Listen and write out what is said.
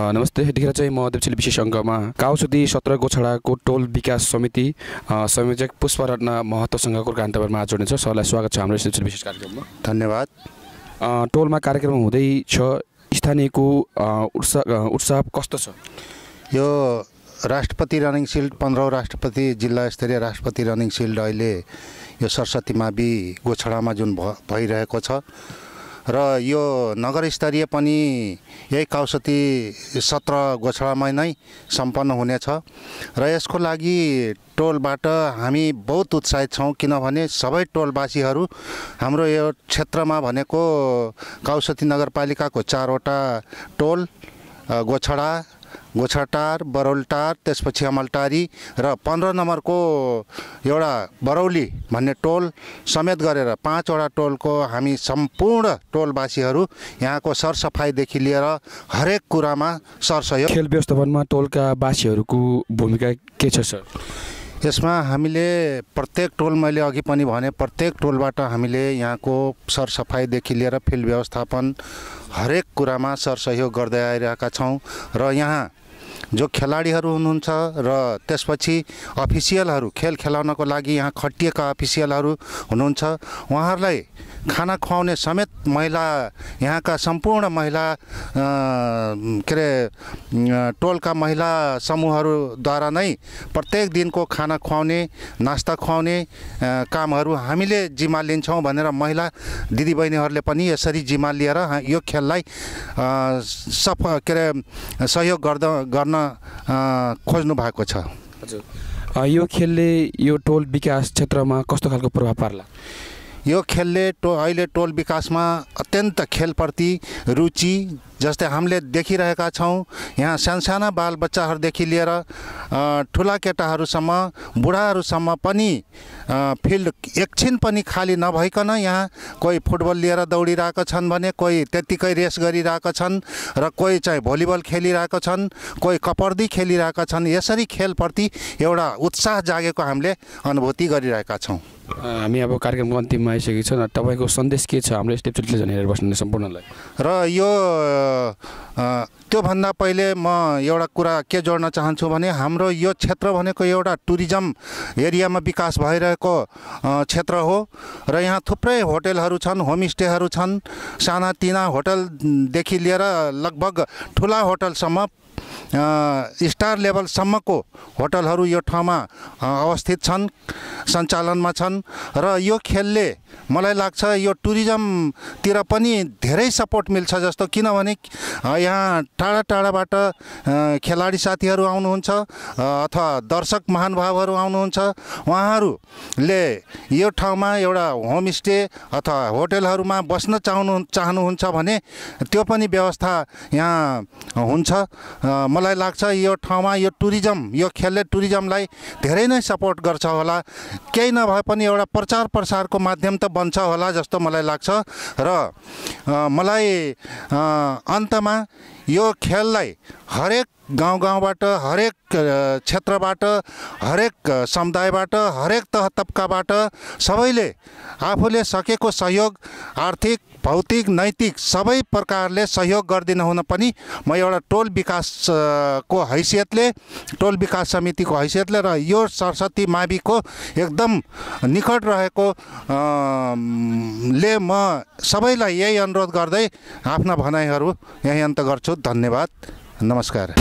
नमस्ते यतिखेर चाहिँ म देवचेल विशेष अङ्गमा काउसुदी सत्र गोछडाको टोल विकास समिति संयोजक पुष्परत्न महतोसँग कुराकान्तमा जोड्नेछ सरलाई स्वागत छ हाम्रो देवशीले विशेष कार्यक्रममा धन्यवाद टोलमा कार्यक्रम हुँदैछ स्थानीयको उत्साह उत्साह कस्तो छ यो राष्ट्रपति रनिङ सिल्ड पन्ध्रौँ राष्ट्रपति जिल्ला स्तरीय राष्ट्रपति रनिङ सिल्ड अहिले यो सरस्वती मावि गोछडामा जुन भइरहेको छ र यो नगरस्तरीय पनि यही काउसती सत्र गोछडामा नै सम्पन्न हुनेछ र यसको लागि टोलबाट हामी बहुत उत्साहित छौँ किनभने सबै टोलवासीहरू हाम्रो यो क्षेत्रमा भनेको काउसती नगरपालिकाको चारवटा टोल गोछडा गोछाटार बरौलटार त्यसपछि अमलटारी र पन्ध्र नम्बरको एउटा बरौली भन्ने टोल समेत गरेर पाँचवटा टोलको हामी सम्पूर्ण टोलवासीहरू यहाँको सरसफाइदेखि लिएर हरेक कुरामा सरसहयोग खेल व्यवस्थापनमा टोलका वासीहरूको भूमिका के छ सर यसमा हामीले प्रत्येक टोल मैले अघि पनि भने प्रत्येक टोलबाट हामीले यहाँको सरसफाइदेखि लिएर फिल्ड व्यवस्थापन हरेक कुरामा सरसहयोग गर्दै आइरहेका छौँ र यहाँ जो खेलाडीहरू हुनुहुन्छ र त्यसपछि अफिसियलहरू खेल खेलाउनको लागि यहाँ खटिएका अफिसियलहरू हुनुहुन्छ उहाँहरूलाई खाना खुवाउने समेत महिला यहाँका सम्पूर्ण महिला के अरे टोलका महिला समूहहरूद्वारा नै प्रत्येक दिनको खाना खुवाउने नास्ता खुवाउने कामहरू हामीले जिम्मा लिन्छौँ भनेर महिला दिदीबहिनीहरूले पनि यसरी जिम्मा लिएर यो खेललाई सफ के अरे सहयोग गर्दा गर्न खोज्नु भएको छ हजुर यो खेलले यो टोल विकास क्षेत्रमा कस्तो खालको प्रभाव पार्ला यो खेलले टो अहिले टोल विकासमा अत्यन्त खेलप्रति रुचि जस्तै हामीले देखिरहेका छौँ यहाँ सानसाना बालबच्चाहरूदेखि लिएर ठुला केटाहरूसम्म बुढाहरूसम्म पनि फिल्ड एकछिन पनि खाली नभइकन यहाँ कोही फुटबल लिएर दौडिरहेका छन् भने कोही त्यत्तिकै रेस गरिरहेका छन् र कोही चाहिँ भलिबल खेलिरहेका छन् कोही कपर्दी खेलिरहेका छन् यसरी खेलप्रति एउटा उत्साह जागेको हामीले अनुभूति गरिरहेका छौँ हामी अब कार्यक्रमको अन्तिममा आइसकेको छ तपाईँको सन्देश के छ हाम्रो स्टेप झन् हेरेर बस्नु सम्पूर्णलाई र यो त्योभन्दा पहिले म एउटा कुरा के जोड्न चाहन्छु भने हाम्रो यो क्षेत्र भनेको एउटा टुरिज्म एरियामा विकास भइरहेको क्षेत्र हो र यहाँ थुप्रै होटेलहरू छन् होमस्टेहरू छन् सानातिना होटलदेखि लिएर लगभग ठुला होटलसम्म स्टार लेभलसम्मको होटलहरू यो ठाउँमा अवस्थित छन् सञ्चालनमा छन् र यो खेलले मलाई लाग्छ यो टुरिज्मतिर पनि धेरै सपोर्ट मिल्छ जस्तो किनभने यहाँ टाढा टाढाबाट खेलाडी साथीहरू आउनुहुन्छ अथवा दर्शक महानुभावहरू आउनुहुन्छ उहाँहरूले यो ठाउँमा एउटा होमस्टे अथवा होटलहरूमा बस्न चाहनु चाहनुहुन्छ भने त्यो पनि व्यवस्था यहाँ हुन्छ मलाई लाग्छ यो ठाउँमा यो टुरिज्म यो खेलले टुरिज्मलाई धेरै नै सपोर्ट गर्छ होला केही नभए पनि एउटा प्रचार प्रसारको माध्यम त बन्छ होला जस्तो मलाई लाग्छ र मलाई अन्तमा यो खेललाई हरेक गाउँ गाउँबाट हरेक क्षेत्रबाट हरेक समुदायबाट हरेक तह तब्काबाट सबैले आफूले सकेको सहयोग आर्थिक भौतिक नैतिक सबै प्रकारले सहयोग गरिदिनु हुन पनि म एउटा टोल विकासको हैसियतले टोल विकास समितिको हैसियतले र यो सरस्वती माविको एकदम निकट रहेको ले म सबैलाई यही अनुरोध गर्दै आफ्ना भनाइहरू यही अन्त गर्छु धन्यवाद नमस्कार